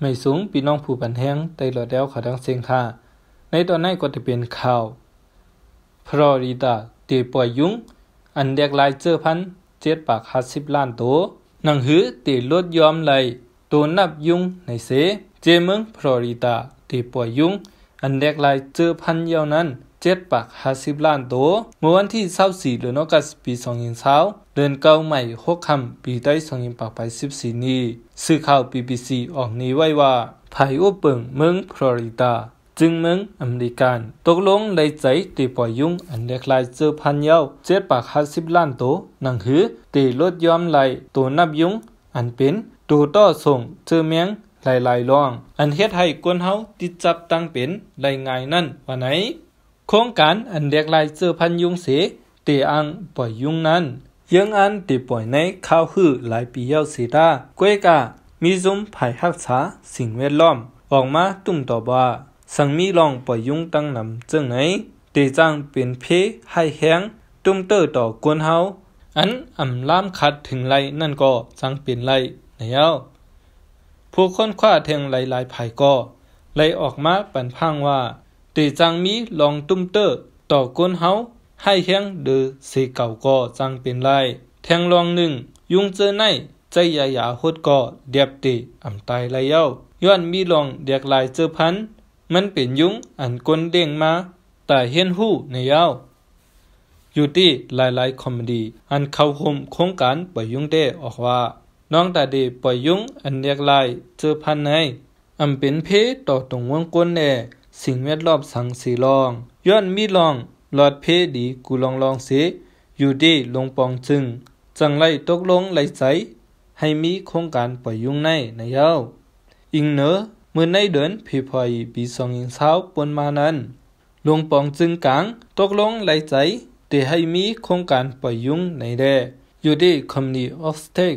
ไม่สูงปีน้องผู้ปันแห้งแต่หลอดแล้วขาดังเสียงค่าในตอนนั้นก็จะเป็นข่าวพรอริดาเตปล่อยยุงอันเด็กลายเจอพันเจ็ดปากหัสิบล้านโต หนังหือ เตลดยอมไหลโตนับยุงในเสเจเมืองพรอริดาเตปล่อยยุงอันเด็กลายเจอพันยาวนั้นเจ็ดปากหาสิบล้านโตเมื่อวันที่เศร้าสี่เดือนกสปีสองยินเช้าเดินเก้าใหม่หกคำปีได้สองยิมปากไปสิบสี่นี้สื่อข่าวบีบีซี ออกนี้ไว้ว่าภายอุเปิงเมืองฟลอริดา จึงเมืองอเมริกัน ตกลงในใจตีปล่อยยุ่งอันเดกลายเจอพันเย้าเจ็ดปากห้าสิบล้านโตนังหือตีลดยอมไหลตัวนับยุ่งอันเป็นตัวต่อส่งเจอเมียงหลาย ๆ ร่อง อันเฮ็ดให้คนเฮาติดจับตั้งเป็นได้ง่ายนั่นวันไหน โครงการอันเดกลายเจอพันยุ่งเส เตอังปล่อยยุงนั้นยังอันติป่อยในข้าวหื้อหลายปีเยาสีดาก้วยกะมีซุมภายฮักษาสิ่งแวดล้อม ออกมาตุ้มต่อว่า สังมีลองปล่อยยุงตั้งนำเจ้งไหนเตจังเป็นเพให้แห้ง ตุ้มเตอต่อกวนเฮา อันอ่ำลามขัดถึงไรนั่นก็จังเป็นไรนายาผู้ค้นคว้าแทงหลายหภายก็ ไลออกมาปันพังว่าเตจังมีลองตุ้มเตอต่อกวนเฮาให้เฮียงเดอสีเก่าก็จังเป็นไรแทงลองหนึ่งยุงเจอในใจยายาโคตก็เดียบติ อำตายไรเย้าย้อนมีลองเดียกลายเจอพัน มันเป็นยุงอันกลนเด้งมาแต่เฮียนหู้ในเย้าอยู่ที่หลายๆ คอมเมดี้อันเข้าคมโครงการปล่อยยุงเด้ออกว่า น้องตาดีปล่อยยุงอันเดียกลายเจอพันใน อำเป็นเพต่อตรงวงกลนแน่สิ่งแวดล้อมสังสีลองย้อนมีลองหลอดเพดีกูลองลองเสอยู่ดีลงปองจึงจังไรตกลงไหลใจ ให้มีโครงการปล่อยยุ่งในนเย้าอิงเนอเมื่อในเดินพี่พอยปีสองอิงเช้าปนมานั้นลงปองจึงกลางตกลงไหลใจแต่ให้มีโครงการปล่อยยุ่งในแดอยู่ดีคอมนีออฟสเ็ก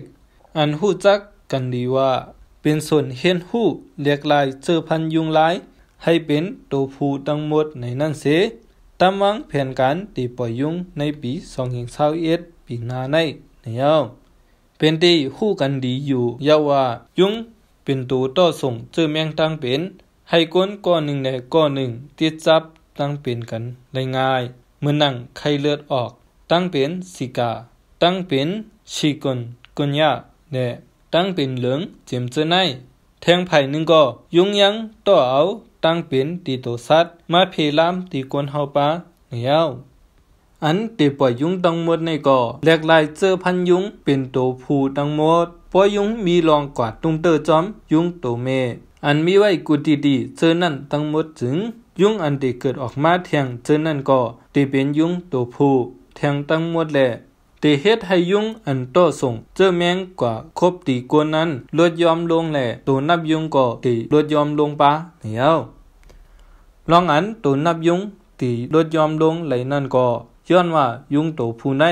อันหู้จักกันดีว่าเป็นส่วนเฮียนหู้เรียกลายเจอพันยุงลายให้เป็นตัวผู้ตั้งหมดในนั่นเส tamang phen kan ti poyung nei pi songhing sau yet pi na nei nyaw pen ti hu kan di yu yawa yung pin tu to song chư meng tang pen hai kon ko ning nei ko ning ti chap tang pen kan lai ngai mươn nang khai lượt ọt tăng pen sika tăng pen shikun kunya ne tăng pen lưỡng chiếm chư này thang phai ning go yung yang to ao ตั้งเป็นตีโตสัตมาเพลามตีกวนเฮาปาเนียวอันเตปอยยุงตังหมดในก่อแหลกลายเจอพันยุงเป็นโตผู้ตังหมดปอยุงมีรองกว่าตุงเตอร์จอมยุงโตเม อันมีไว้กุดดีเจอนั่นตั้งหมดถึงยุงอันเดเกิดออกมาแทงเจอนั่นก่อตีเป็นยุงโตผู้แทงตั้งหมดแหละตเฮ็ดให้ยุงอันโตส่ง เจอแมงกว่าครบตีกวนนั้นลดยอมลงแหละตัวนับยุงก็ตีลดยอมลงปะเหี้ยวลองอันตัวนับยุงตีลดยอมลงไหลนั่นก็ย้อนว่ายุงตัวผู้ใน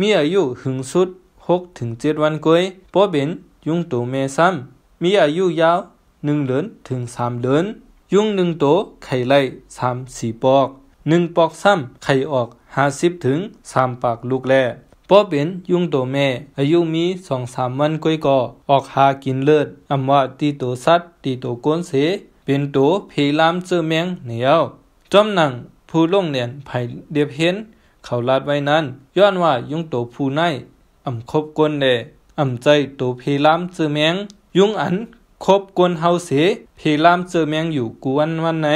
มีอายุหึงสุดหกถึงเจ็ดวันก้อยบอเป็นยุงตัวเม่ซ้ำมีอายุยาวหนงเดือนถึงมเดือนยุงหนึงตัวไข่ไล่ี่ปอกหนึ่งปอกซ้ำไข่ออกห้าสิบถึงสามปากลูกแลป้อเป็นยุงโตแม่อายุมีสองสามวันก้อยก่อออกหากินเลิศอำว่าตีโตสัตว์ตีโตก้นเสเป็นโตเพลามเจอแมงเหนียวจอมหนังผู้ลงเหรียนไผเดียบเห็นเขาลาดไว้นั้นย้อนว่ายุงโตผู้ในอำคคบก้นแดอํำใจโตเพลามเจอแมงยุงอันคบกวนเฮาเสเพลามเจอแมงอยู่กวนวันไหน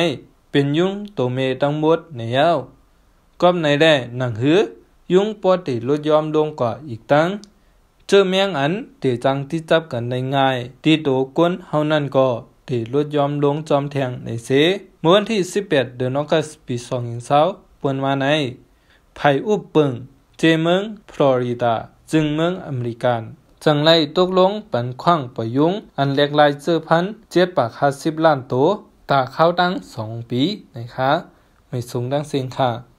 เป็นยุงโตเมตั้งบดเหนียวก็ในแดหนังหือยุงปอดิลดยอมลงกว่าอีกตั้ง เจอแมงอันเตจังที่จับกันในง่าย ที่โตก้นเฮานั่นก็เตลดยอมลงจอมแทงในเสเมื่อวันที่18เดือนนกัสปี 2020เปินมาในไผอุบปึงเจเมืองฟลอริดาจึงเมืองอเมริกันจังไรตกลงปันคว่างประยุง อันเล็กลายเจอพันเจ็ดปาก้าสิบล้านโตตาเข้าตั้งสองปีนะคะไม่สูงดังเสียงค่ะ